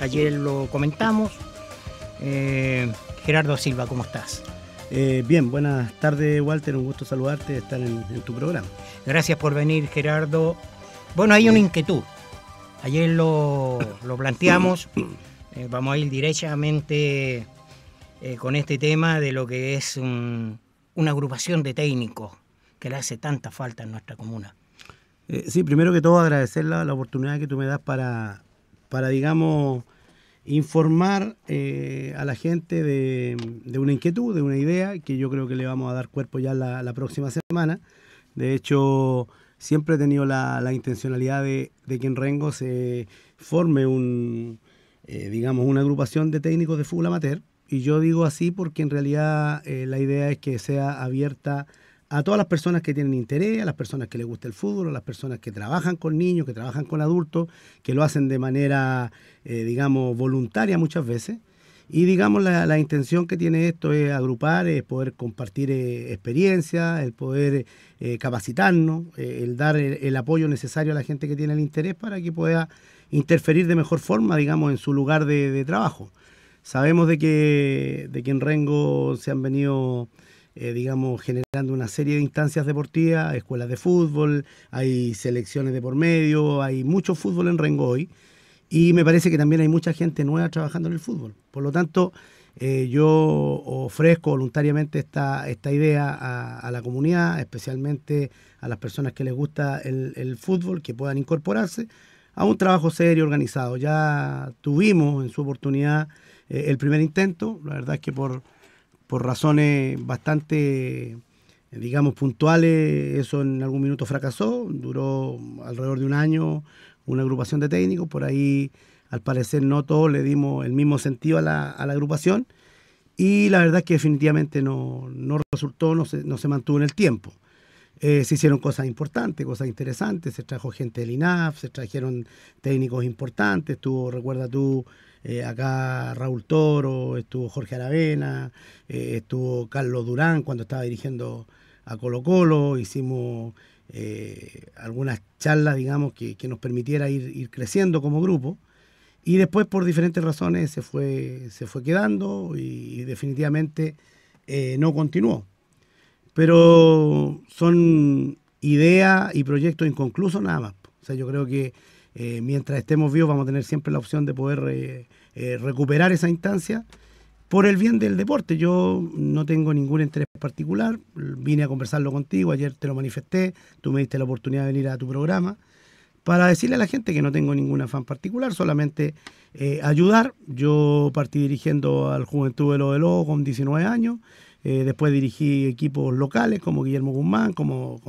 Ayer lo comentamos. Eh, Gerardo Silva, ¿cómo estás? Eh, bien, buenas tardes Walter, un gusto saludarte, estar en, tu programa. Gracias por venir Gerardo. Bueno, hay una inquietud. Ayer lo, planteamos. Eh, vamos a ir directamente con este tema de lo que es una agrupación de técnicos que le hace tanta falta en nuestra comuna. sí, primero que todo agradecer la oportunidad que tú me das para, para digamos, informar eh, a la gente de, una inquietud, de una idea, que yo creo que le vamos a dar cuerpo ya la, próxima semana. De hecho, siempre he tenido la, intencionalidad de, que en Rengo se forme un, eh, digamos, una agrupación de técnicos de fútbol amateur. Y yo digo así porque en realidad eh, la idea es que sea abierta a todas las personas que tienen interés, a las personas que les gusta el fútbol, a las personas que trabajan con niños, que trabajan con adultos, que lo hacen de manera, eh, digamos, voluntaria muchas veces. Y digamos, la, intención que tiene esto es agrupar, es poder compartir eh, experiencias, el poder eh, capacitarnos, el dar el, apoyo necesario a la gente que tiene el interés para que pueda interferir de mejor forma, digamos, en su lugar de, trabajo. Sabemos de que, de que en Rengo se han venido eh, digamos, generando una serie de instancias deportivas, escuelas de fútbol, hay selecciones de por medio, hay mucho fútbol en Rengoy y me parece que también hay mucha gente nueva trabajando en el fútbol. Por lo tanto, eh, yo ofrezco voluntariamente esta, esta idea a, la comunidad, especialmente a las personas que les gusta el, fútbol, que puedan incorporarse a un trabajo serio, organizado. Ya tuvimos en su oportunidad eh, el primer intento, la verdad es que por por razones bastante, digamos, puntuales, eso en algún minuto fracasó, duró alrededor de un año una agrupación de técnicos, por ahí al parecer no todos le dimos el mismo sentido a la, agrupación y la verdad es que definitivamente no, resultó, no se, mantuvo en el tiempo. Eh, se hicieron cosas importantes, cosas interesantes, se trajo gente del INAF, se trajeron técnicos importantes, tuvo, recuerda tú, eh, acá Raúl Toro, estuvo Jorge Aravena, eh, estuvo Carlos Durán cuando estaba dirigiendo a Colo Colo, hicimos eh, algunas charlas, digamos, que, nos permitiera ir, creciendo como grupo. Y después, por diferentes razones, se fue, se fue quedando y, definitivamente no continuó. Pero son ideas y proyectos inconclusos nada más. O sea, yo creo que eh, mientras estemos vivos vamos a tener siempre la opción de poder eh, eh, recuperar esa instancia por el bien del deporte. Yo no tengo ningún interés particular, vine a conversarlo contigo, ayer te lo manifesté, tú me diste la oportunidad de venir a tu programa, para decirle a la gente que no tengo ningún afán particular, solamente ayudar. Yo partí dirigiendo al Juventud de los de con 19 años, eh, después dirigí equipos locales como Guillermo Guzmán, como,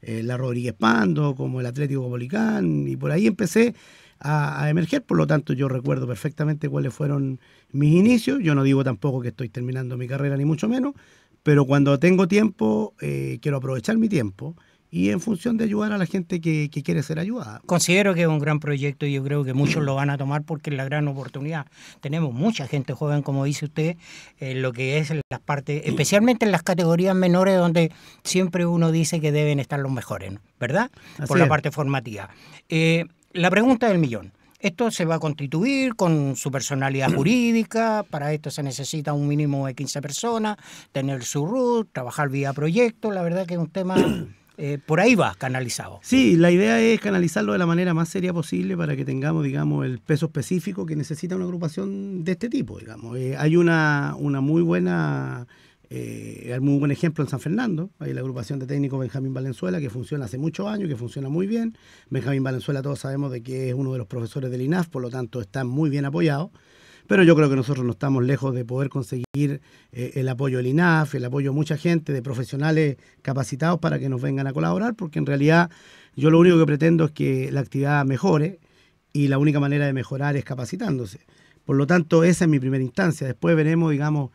eh, la Rodríguez Pando, como el Atlético Copolicán, y por ahí empecé a, emerger. Por lo tanto, yo recuerdo perfectamente cuáles fueron mis inicios. Yo no digo tampoco que estoy terminando mi carrera, ni mucho menos, pero cuando tengo tiempo, eh, quiero aprovechar mi tiempo y en función de ayudar a la gente que, que, quiere ser ayudada. Considero que es un gran proyecto y yo creo que muchos lo van a tomar porque es la gran oportunidad. Tenemos mucha gente joven, como dice usted, en lo que es las partes, especialmente en las categorías menores donde siempre uno dice que deben estar los mejores, ¿verdad? Por la parte formativa. Eh, la pregunta del millón. Esto se va a constituir con su personalidad jurídica, para esto se necesita un mínimo de 15 personas, tener su RUT, trabajar vía proyecto, la verdad que es un tema Eh, por ahí va canalizado. Sí, la idea es canalizarlo de la manera más seria posible para que tengamos, digamos, el peso específico que necesita una agrupación de este tipo, eh, hay una, muy buena... Eh, muy buen ejemplo en San Fernando, hay la agrupación de técnicos Benjamín Valenzuela que funciona hace muchos años, que funciona muy bien. Benjamín Valenzuela todos sabemos de que es uno de los profesores del INAF, por lo tanto está muy bien apoyado. Pero yo creo que nosotros no estamos lejos de poder conseguir eh, el apoyo del INAF, el apoyo de mucha gente, de profesionales capacitados para que nos vengan a colaborar, porque en realidad yo lo único que pretendo es que la actividad mejore y la única manera de mejorar es capacitándose. Por lo tanto, esa es mi primera instancia. Después veremos, digamos,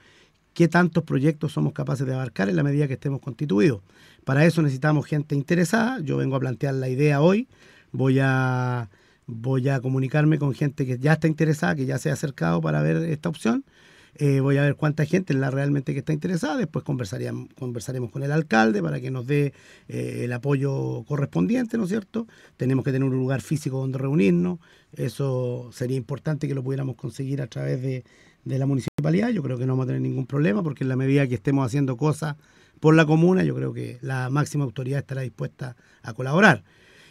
qué tantos proyectos somos capaces de abarcar en la medida que estemos constituidos. Para eso necesitamos gente interesada. Yo vengo a plantear la idea hoy. Voy a voy a comunicarme con gente que ya está interesada, que ya se ha acercado para ver esta opción. Eh, voy a ver cuánta gente la realmente que está interesada. Después conversaremos con el alcalde para que nos dé eh, el apoyo correspondiente, ¿no es cierto? Tenemos que tener un lugar físico donde reunirnos. Eso sería importante que lo pudiéramos conseguir a través de la municipalidad. Yo creo que no vamos a tener ningún problema porque en la medida que estemos haciendo cosas por la comuna, yo creo que la máxima autoridad estará dispuesta a colaborar.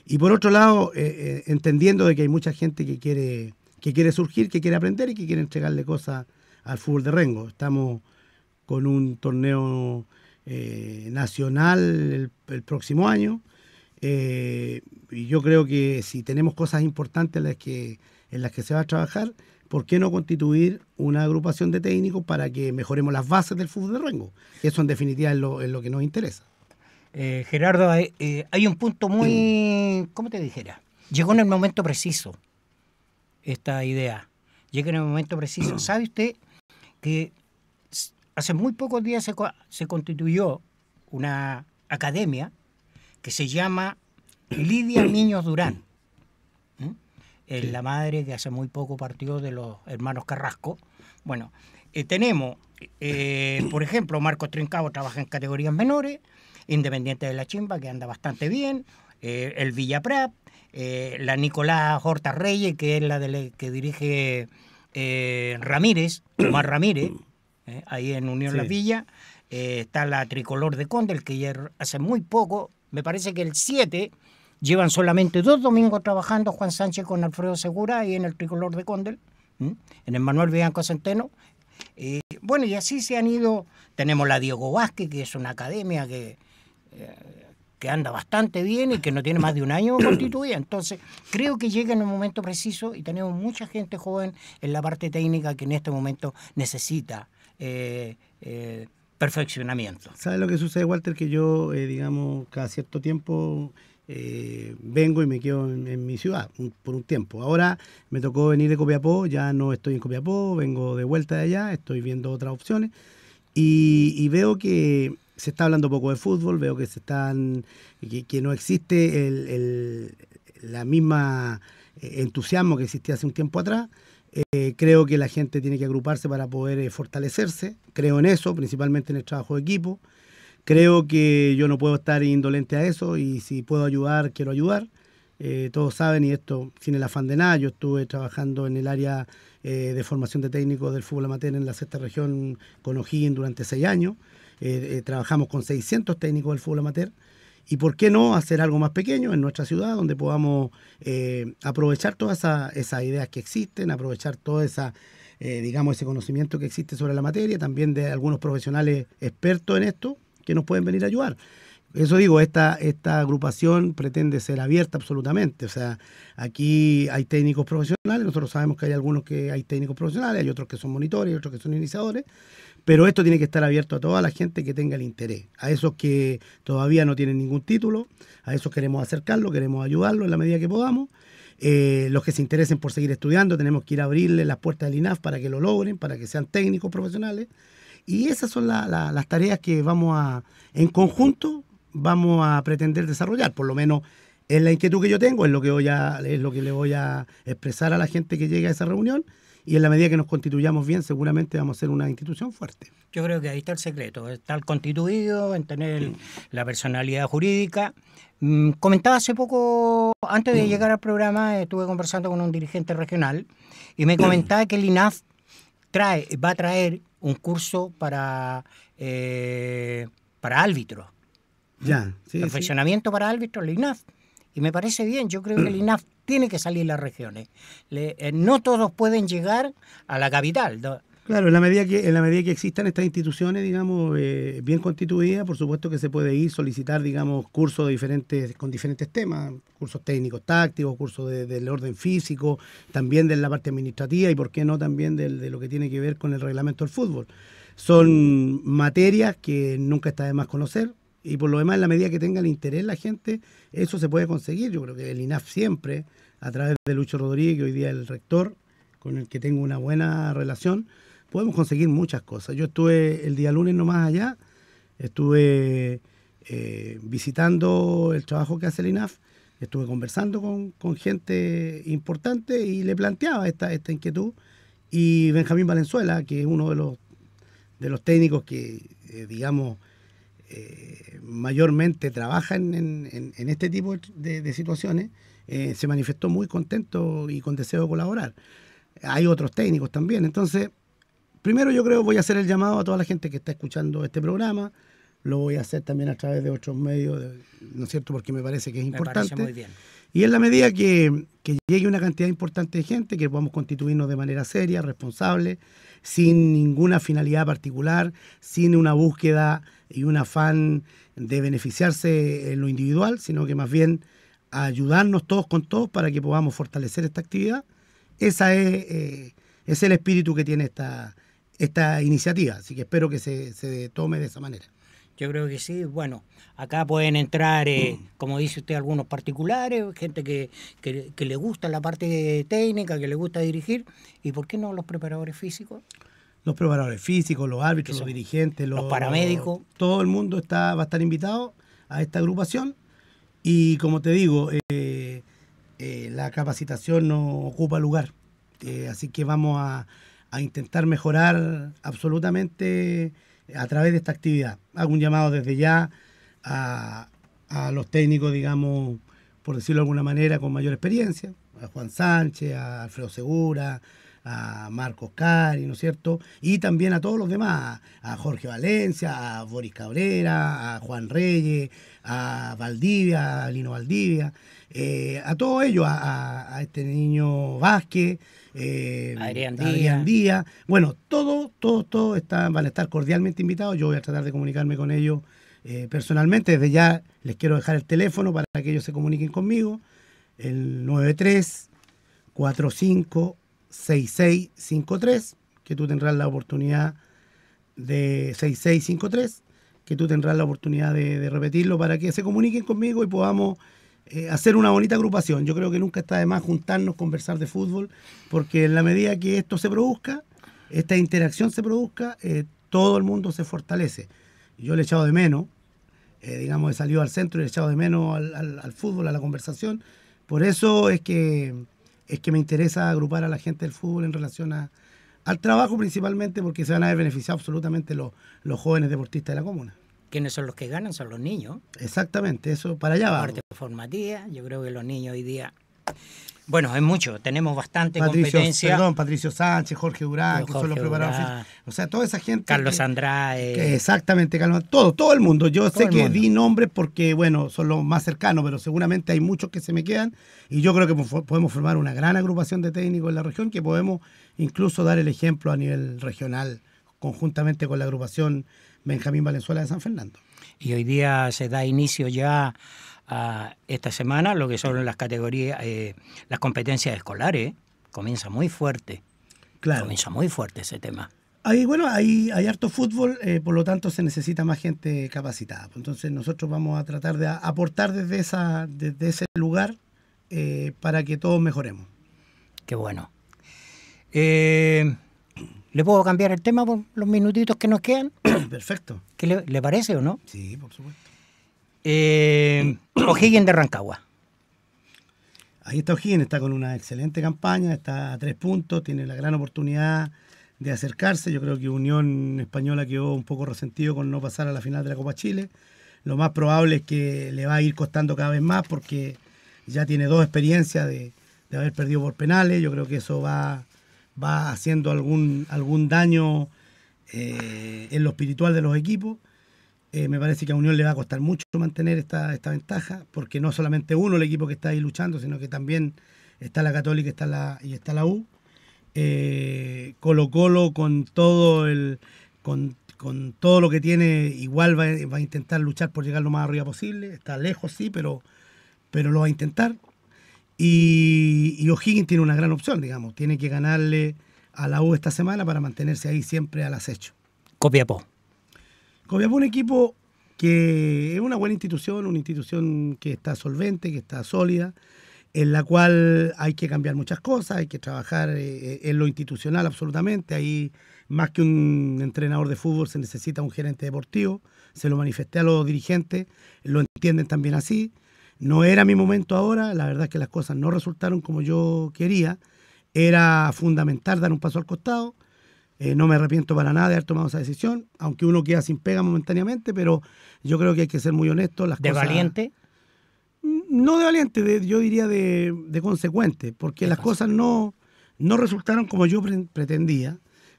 Y por otro lado, eh, eh, entendiendo de que hay mucha gente que quiere, que quiere surgir, que quiere aprender y que quiere entregarle cosas al fútbol de Rengo. Estamos con un torneo eh, nacional el, próximo año. y yo creo que si tenemos cosas importantes en las, que, en las que se va a trabajar, ¿por qué no constituir una agrupación de técnicos para que mejoremos las bases del fútbol de Rengo? Eso en definitiva es lo que nos interesa. Eh, Gerardo, eh, eh, hay un punto muy, mm. ¿cómo te dijera? Llegó en el momento preciso esta idea. Llega en el momento preciso. Mm. ¿Sabe usted que hace muy pocos días se, constituyó una academia que se llama Lidia Niños Durán? Mm. la madre que hace muy poco partió de los hermanos Carrasco. Bueno, tenemos, por ejemplo, Marcos Trincavo trabaja en categorías menores. Independiente de la Chimba, que anda bastante bien, eh, el Villa Prat, eh, la Nicolás Horta Reyes, que es la de que dirige eh, Ramírez, Tomás Ramírez, ahí en Unión La Villa. está la Tricolor de Condel, que ya hace muy poco, me parece que el 7, llevan solamente dos domingos trabajando Juan Sánchez con Alfredo Segura ahí en el Tricolor de Condel, en el Manuel Bianco Centeno. bueno, y así se han ido. Tenemos la Diego Vázquez, que es una academia que que anda bastante bien y que no tiene más de un año constituida. Entonces, creo que llega en el momento preciso y tenemos mucha gente joven en la parte técnica que en este momento necesita eh, eh, perfeccionamiento. ¿Sabes lo que sucede, Walter? Que yo, eh, digamos, cada cierto tiempo vengo y me quedo en, mi ciudad por un tiempo. Ahora me tocó venir de Copiapó, ya no estoy en Copiapó, vengo de vuelta de allá, estoy viendo otras opciones y veo que se está hablando poco de fútbol, veo que se están, que, no existe el, el, la misma eh, entusiasmo que existía hace un tiempo atrás. Eh, creo que la gente tiene que agruparse para poder eh, fortalecerse. Creo en eso, principalmente en el trabajo de equipo. Creo que yo no puedo estar indolente a eso y si puedo ayudar, quiero ayudar. todos saben, y esto sin el afán de nada, yo estuve trabajando en el área de formación de técnicos del fútbol amateur en la sexta región con O'Higgins durante seis años. Eh, eh, trabajamos con 600 técnicos del fútbol amateur. ¿Y por qué no hacer algo más pequeño en nuestra ciudad donde podamos eh, aprovechar todas esas ideas que existen, aprovechar todo esa, ese conocimiento que existe sobre la materia, también de algunos profesionales expertos en esto que nos pueden venir a ayudar? Eso digo, esta, esta agrupación pretende ser abierta absolutamente. O sea, aquí hay técnicos profesionales, nosotros sabemos que hay algunos que hay técnicos profesionales, hay otros que son monitores, hay otros que son iniciadores, pero esto tiene que estar abierto a toda la gente que tenga el interés, a esos que todavía no tienen ningún título, a esos queremos acercarlo, queremos ayudarlo en la medida que podamos. Eh, los que se interesen por seguir estudiando, tenemos que ir a abrirle las puertas del INAF para que lo logren, para que sean técnicos profesionales. Y esas son las tareas que vamos a, en conjunto, vamos a pretender desarrollar, por lo menos es la inquietud que yo tengo, es lo que, voy a, es lo que le voy a expresar a la gente que llegue a esa reunión y en la medida que nos constituyamos bien, seguramente vamos a ser una institución fuerte. Yo creo que ahí está el secreto, estar constituido, en tener la personalidad jurídica. Mm, comentaba hace poco, antes de mm. llegar al programa, estuve conversando con un dirigente regional y me comentaba que el INAF trae, va a traer un curso para, eh, para árbitros ya, sí, Perfeccionamiento para árbitros, el INAF. Y me parece bien, yo creo que el INAF tiene que salir las regiones. Eh, no todos pueden llegar a la capital. Claro, en la medida que en la medida que existan estas instituciones, digamos, eh, bien constituidas, por supuesto que se puede ir solicitar, digamos, cursos de diferentes con diferentes temas, cursos técnicos, tácticos, cursos del orden físico, también de la parte administrativa y por qué no también de lo que tiene que ver con el reglamento del fútbol. Son materias que nunca está de más conocer, y por lo demás, en la medida que tenga el interés la gente, eso se puede conseguir. Yo creo que el INAF siempre, a través de Lucho Rodríguez, que hoy día es el rector, con el que tengo una buena relación, podemos conseguir muchas cosas. Yo estuve el día lunes nomás allá, estuve eh, visitando el trabajo que hace el INAF, estuve conversando con, gente importante y le planteaba esta, esta inquietud. Y Benjamín Valenzuela, que es uno de los, de los técnicos que, eh, digamos, eh, mayormente trabajan en, este tipo de, situaciones, eh, se manifestó muy contento y con deseo de colaborar. Hay otros técnicos también. Entonces, primero yo creo voy a hacer el llamado a toda la gente que está escuchando este programa. Lo voy a hacer también a través de otros medios, ¿no es cierto? Porque me parece que es importante. Y en la medida que, que, llegue una cantidad importante de gente, que podamos constituirnos de manera seria, responsable, sin ninguna finalidad particular, sin una búsqueda y un afán de beneficiarse en lo individual, sino que más bien ayudarnos todos con todos para que podamos fortalecer esta actividad. Esa es, eh, es el espíritu que tiene esta, esta iniciativa, así que espero que se, tome de esa manera. Yo creo que sí. Bueno, acá pueden entrar, eh, mm. como dice usted, algunos particulares, gente que, le gusta la parte técnica, que le gusta dirigir. ¿Y por qué no los preparadores físicos? los preparadores físicos, los árbitros, los dirigentes, los, paramédicos. todo el mundo está, va a estar invitado a esta agrupación. Y como te digo, eh, eh, la capacitación no ocupa lugar. Eh, así que vamos a, intentar mejorar absolutamente a través de esta actividad. Hago un llamado desde ya a, a los técnicos, digamos, por decirlo de alguna manera, con mayor experiencia, a Juan Sánchez, a Alfredo Segura, a Marcos Cari, ¿no es cierto? Y también a todos los demás, a Jorge Valencia, a Boris Cabrera, a Juan Reyes, a Valdivia, a Lino Valdivia, eh, a todos ellos, a, este niño Vázquez, eh, a Adrián, Díaz. Bueno, todos, todos, todos van a estar cordialmente invitados. Yo voy a tratar de comunicarme con ellos eh, personalmente. Desde ya les quiero dejar el teléfono para que ellos se comuniquen conmigo. El 93 45 6653, que tú tendrás la oportunidad de 6653, que tú tendrás la oportunidad de, repetirlo para que se comuniquen conmigo y podamos eh, hacer una bonita agrupación. Yo creo que nunca está de más juntarnos, conversar de fútbol, porque en la medida que esto se produzca, esta interacción se produzca, eh, todo el mundo se fortalece. Yo le he echado de menos, eh, digamos, he salido al centro y le he echado de menos al fútbol, a la conversación. Por eso es que es que me interesa agrupar a la gente del fútbol en relación al trabajo principalmente porque se van a beneficiar absolutamente los, los jóvenes deportistas de la comuna. ¿Quiénes son los que ganan? Son los niños. Exactamente, eso para allá va. Parte formativa, yo creo que los niños hoy día bueno, es mucho, tenemos bastante Patricio, competencia. Perdón, Patricio Sánchez, Jorge Durán, que son los preparados. O sea, toda esa gente. Carlos Andrade. exactamente, Carlos. Todo, todo el mundo. Yo sé que di nombres porque, bueno, son los más cercanos, pero seguramente hay muchos que se me quedan. Y yo creo que podemos formar una gran agrupación de técnicos en la región que podemos incluso dar el ejemplo a nivel regional, conjuntamente con la agrupación Benjamín Valenzuela de San Fernando. Y hoy día se da inicio ya a esta semana lo que son las categorías, eh, las competencias escolares. Comienza muy fuerte. Comienza muy fuerte ese tema. Ahí, bueno, ahí hay harto fútbol, eh, por lo tanto se necesita más gente capacitada. Pues entonces nosotros vamos a tratar de aportar desde, esa, desde ese lugar eh, para que todos mejoremos. Qué bueno. ¿Le puedo cambiar el tema por los minutitos que nos quedan? Perfecto. ¿Qué le, le parece o no? Sí, por supuesto. Eh, O'Higgins de Rancagua. Ahí está O'Higgins, está con una excelente campaña, está a tres puntos, tiene la gran oportunidad de acercarse. Yo creo que Unión Española quedó un poco resentido con no pasar a la final de la Copa Chile. Lo más probable es que le va a ir costando cada vez más porque ya tiene dos experiencias de, haber perdido por penales. Yo creo que eso va, haciendo algún, daño eh, en lo espiritual de los equipos. Eh, me parece que a Unión le va a costar mucho mantener esta, ventaja, porque no solamente uno el equipo que está ahí luchando, sino que también está la Católica está la, y está la U. Eh, Colo Colo con todo el con, todo lo que tiene igual va, a intentar luchar por llegar lo más arriba posible. Está lejos sí, pero, pero lo va a intentar. Y, y O'Higgins tiene una gran opción, digamos. Tiene que ganarle a la U esta semana para mantenerse ahí siempre al acecho. Copiapó. Copiapó es un equipo que es una buena institución, una institución que está solvente, que está sólida, en la cual hay que cambiar muchas cosas, hay que trabajar eh, eh, en lo institucional absolutamente. Ahí, más que un entrenador de fútbol, se necesita un gerente deportivo. Se lo manifesté a los dirigentes, lo entienden también así. No era mi momento ahora, la verdad es que las cosas no resultaron como yo quería. Era fundamental dar un paso al costado eh, no me arrepiento para nada de haber tomado esa decisión, aunque uno queda sin pega momentáneamente, pero yo creo que hay que ser muy honesto. Las ¿De valiente? Mm, no de valiente, yo diría de, consecuente, porque las cosas no, no resultaron como yo pretendía,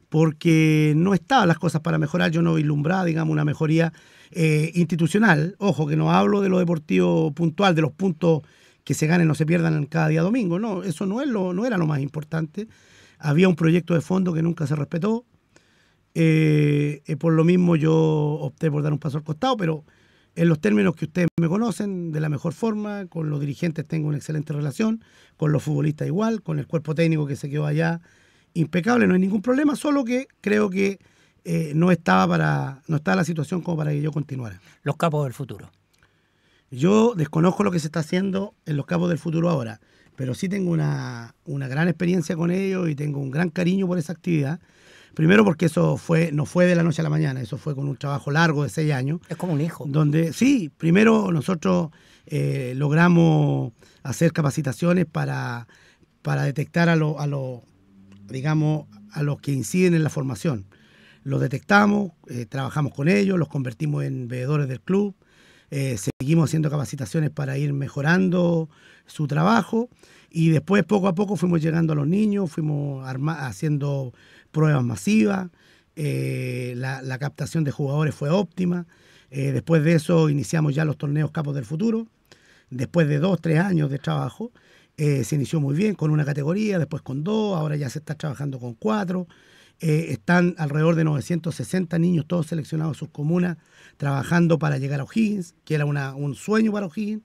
porque no estaban las cosas para mejorar, yo no vislumbraba, digamos, una mejoría eh, institucional. Ojo, que no hablo de lo deportivo puntual, de los puntos que se ganen o se pierdan cada día domingo, no, eso no, es lo, no era lo más importante había un proyecto de fondo que nunca se respetó. Eh, eh, por lo mismo yo opté por dar un paso al costado, pero en los términos que ustedes me conocen, de la mejor forma, con los dirigentes tengo una excelente relación, con los futbolistas igual, con el cuerpo técnico que se quedó allá impecable, no hay ningún problema, solo que creo que eh, no estaba para no estaba la situación como para que yo continuara. Los capos del futuro. Yo desconozco lo que se está haciendo en los capos del futuro ahora. Pero sí tengo una, gran experiencia con ellos y tengo un gran cariño por esa actividad. Primero porque eso fue, no fue de la noche a la mañana, eso fue con un trabajo largo de seis años. Es como un hijo. Donde, sí, primero nosotros eh, logramos hacer capacitaciones para, para detectar a los, a digamos, a los que inciden en la formación. Los detectamos, eh, trabajamos con ellos, los convertimos en veedores del club, eh, seguimos haciendo capacitaciones para ir mejorando su trabajo y después poco a poco fuimos llegando a los niños, fuimos haciendo pruebas masivas, eh, la, captación de jugadores fue óptima, eh, después de eso iniciamos ya los torneos Capos del Futuro, después de dos, tres años de trabajo, se inició muy bien con una categoría, después con dos, ahora ya se está trabajando con cuatro. Eh, están alrededor de 960 niños, todos seleccionados en sus comunas, trabajando para llegar a O'Higgins, que era una, un sueño para O'Higgins.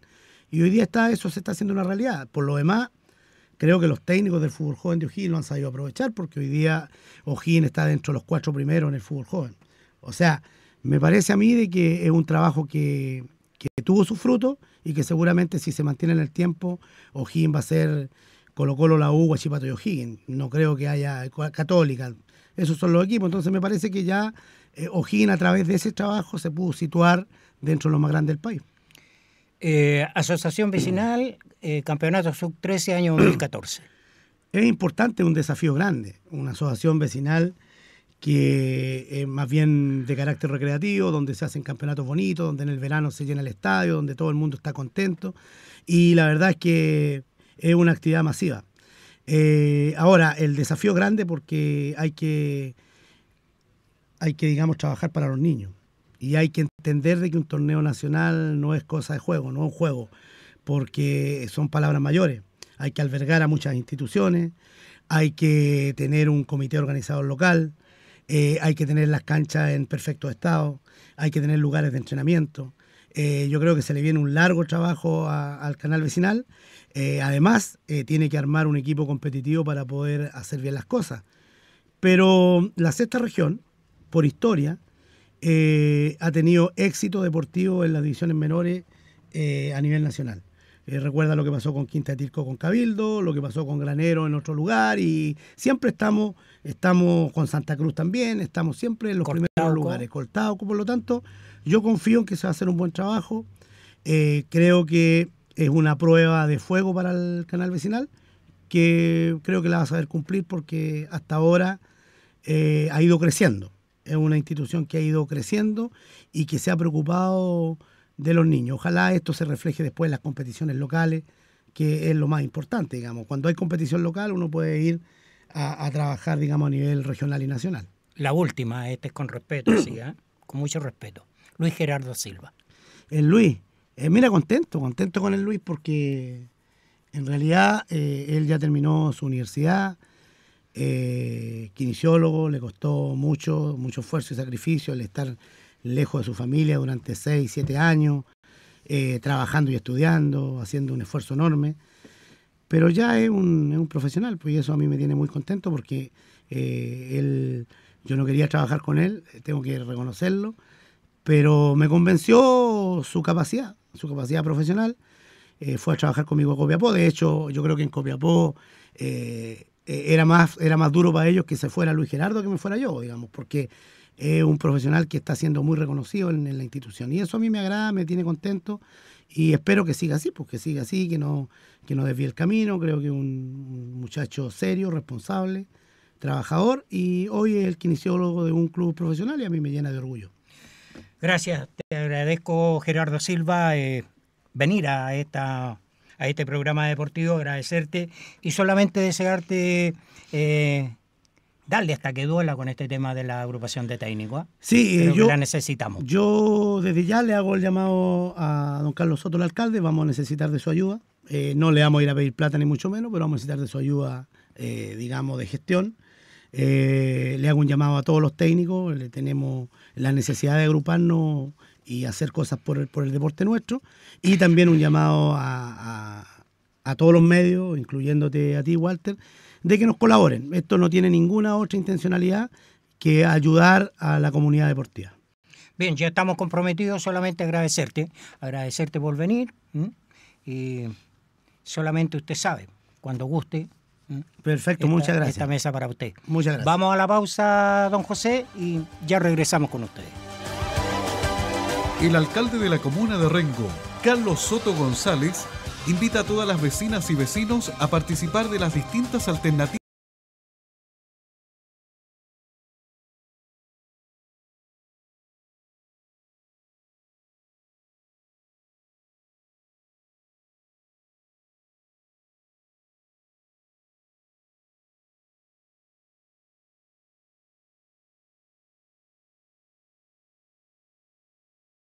Y hoy día está, eso se está haciendo una realidad. Por lo demás, creo que los técnicos del fútbol joven de O'Higgins lo han sabido aprovechar, porque hoy día O'Higgins está dentro de los cuatro primeros en el fútbol joven. O sea, me parece a mí de que es un trabajo que, que tuvo su fruto y que seguramente si se mantiene en el tiempo, O'Higgins va a ser Colo Colo, la U, Guachipato y O'Higgins. No creo que haya Católica esos son los equipos. Entonces me parece que ya eh, Ojina a través de ese trabajo se pudo situar dentro de los más grandes del país. Eh, asociación vecinal, eh, campeonato sub-13 año 2014. Es importante, un desafío grande, una asociación vecinal que es más bien de carácter recreativo, donde se hacen campeonatos bonitos, donde en el verano se llena el estadio, donde todo el mundo está contento. Y la verdad es que es una actividad masiva. Eh, ahora, el desafío grande porque hay que, hay que, digamos, trabajar para los niños. Y hay que entender de que un torneo nacional no es cosa de juego, no es un juego, porque son palabras mayores. Hay que albergar a muchas instituciones, hay que tener un comité organizado local, eh, hay que tener las canchas en perfecto estado, hay que tener lugares de entrenamiento, eh, yo creo que se le viene un largo trabajo al canal vecinal. Eh, además, eh, tiene que armar un equipo competitivo para poder hacer bien las cosas. Pero la sexta región, por historia, ha tenido éxito deportivo en las divisiones menores a nivel nacional. Eh, recuerda lo que pasó con Quinta de Tirco con Cabildo, lo que pasó con Granero en otro lugar y siempre estamos, estamos con Santa Cruz también, estamos siempre en los primeros lugares, Cortados. por lo tanto, yo confío en que se va a hacer un buen trabajo. Eh, creo que es una prueba de fuego para el canal vecinal que creo que la va a saber cumplir porque hasta ahora eh, ha ido creciendo. Es una institución que ha ido creciendo y que se ha preocupado de los niños. Ojalá esto se refleje después en las competiciones locales, que es lo más importante, digamos. Cuando hay competición local uno puede ir a, trabajar, digamos, a nivel regional y nacional. La última, este es con respeto, sí, ¿eh? con mucho respeto. Luis Gerardo Silva. El Luis, eh, mira, contento, contento con el Luis porque en realidad eh, él ya terminó su universidad, eh, kinesiólogo, le costó mucho, mucho esfuerzo y sacrificio el estar lejos de su familia durante 6, 7 años, eh, trabajando y estudiando, haciendo un esfuerzo enorme. Pero ya es un, es un, profesional, pues y eso a mí me tiene muy contento porque eh, él, yo no quería trabajar con él, tengo que reconocerlo, pero me convenció su capacidad, su capacidad profesional. Eh, fue a trabajar conmigo a Copiapó, de hecho yo creo que en Copiapó era, más, era más duro para ellos que se fuera Luis Gerardo que me fuera yo, digamos, porque es un profesional que está siendo muy reconocido en, la institución. Y eso a mí me agrada, me tiene contento y espero que siga así, porque pues, siga así, que no, que no desvíe el camino. Creo que un muchacho serio, responsable, trabajador y hoy es el kinesiólogo de un club profesional y a mí me llena de orgullo. Gracias, te agradezco Gerardo Silva eh, venir a, esta, a este programa deportivo, agradecerte y solamente desearte... Eh, Dale, hasta que duela con este tema de la agrupación de técnicos. ¿ah? Sí, la necesitamos. Yo desde ya le hago el llamado a don Carlos Soto, el alcalde, vamos a necesitar de su ayuda. Eh, no le vamos a ir a pedir plata ni mucho menos, pero vamos a necesitar de su ayuda, eh, digamos, de gestión. Eh, le hago un llamado a todos los técnicos, le tenemos la necesidad de agruparnos y hacer cosas por el, deporte nuestro. Y también un llamado a todos los medios, incluyéndote a ti, Walter, de que nos colaboren. Esto no tiene ninguna otra intencionalidad que ayudar a la comunidad deportiva. Bien, ya estamos comprometidos, solamente agradecerte, agradecerte por venir y solamente usted sabe, cuando guste. Perfecto, esta, muchas gracias. Esta mesa para usted. Muchas gracias. Vamos a la pausa, don José, y ya regresamos con ustedes. El alcalde de la comuna de Rengo, Carlos Soto González, invita a todas las vecinas y vecinos a participar de las distintas alternativas